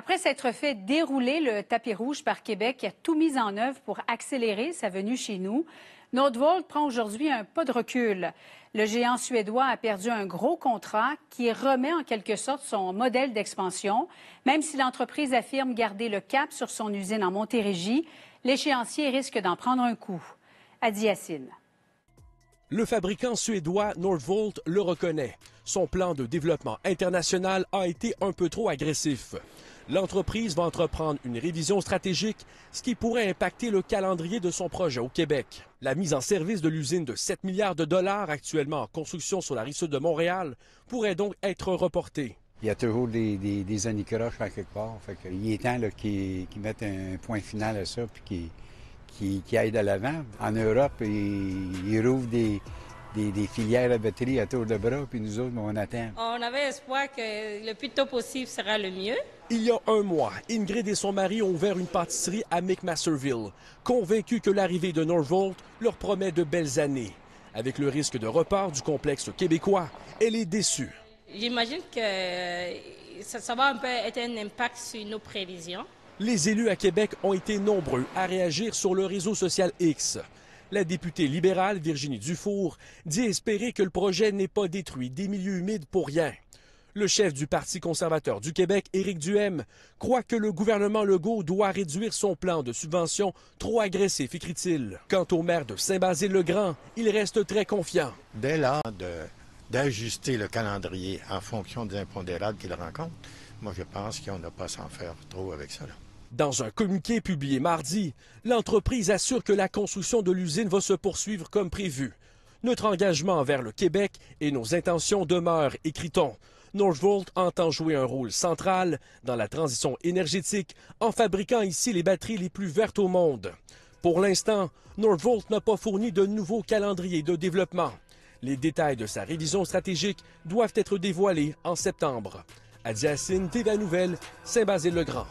Après s'être fait dérouler le tapis rouge par Québec, qui a tout mis en œuvre pour accélérer sa venue chez nous, Nordvolt prend aujourd'hui un pas de recul. Le géant suédois a perdu un gros contrat qui remet en quelque sorte son modèle d'expansion. Même si l'entreprise affirme garder le cap sur son usine en Montérégie, l'échéancier risque d'en prendre un coup. Adi Yassine. Le fabricant suédois Nordvolt le reconnaît son plan de développement international a été un peu trop agressif. L'entreprise va entreprendre une révision stratégique, ce qui pourrait impacter le calendrier de son projet au Québec. La mise en service de l'usine de 7 milliards de dollars actuellement en construction sur la rive sud de Montréal pourrait donc être reportée. Il y a toujours des, des, des anicroches quelque part. il est temps qu'ils mettent un point final à ça puis qu'ils aillent de l'avant. En Europe, ils, ils rouvrent des, des, filières à batterie à de bras, puis nous autres, on attend. On avait espoir que le plus tôt possible sera le mieux. Il y a un mois, Ingrid et son mari ont ouvert une pâtisserie à McMasterville, convaincus que l'arrivée de Norvolt leur promet de belles années. Avec le risque de repart du complexe québécois, elle est déçue. J'imagine que euh, ça, ça, va un peu être un impact sur nos prévisions. Les élus à Québec ont été nombreux à réagir sur le réseau social X. La députée libérale Virginie Dufour dit espérer que le projet n'est pas détruit des milieux humides pour rien. Le chef du Parti conservateur du Québec, Éric Duhem, croit que le gouvernement Legault doit réduire son plan de subvention trop agressif, écrit-il. Quant au maire de Saint-Basile-le-Grand, il reste très confiant. Dès lors d'ajuster le calendrier en fonction des impondérables qu'il rencontre, moi je pense qu'on n'a pas à s'en faire trop avec ça. Dans un communiqué publié mardi, l'entreprise assure que la construction de l'usine va se poursuivre comme prévu. Notre engagement envers le Québec et nos intentions demeurent, écrit-on. Northvolt entend jouer un rôle central dans la transition énergétique en fabriquant ici les batteries les plus vertes au monde. Pour l'instant, Northvolt n'a pas fourni de nouveau calendrier de développement. Les détails de sa révision stratégique doivent être dévoilés en septembre. Adiacine, TVA Nouvelle, Saint-Basile-le-Grand.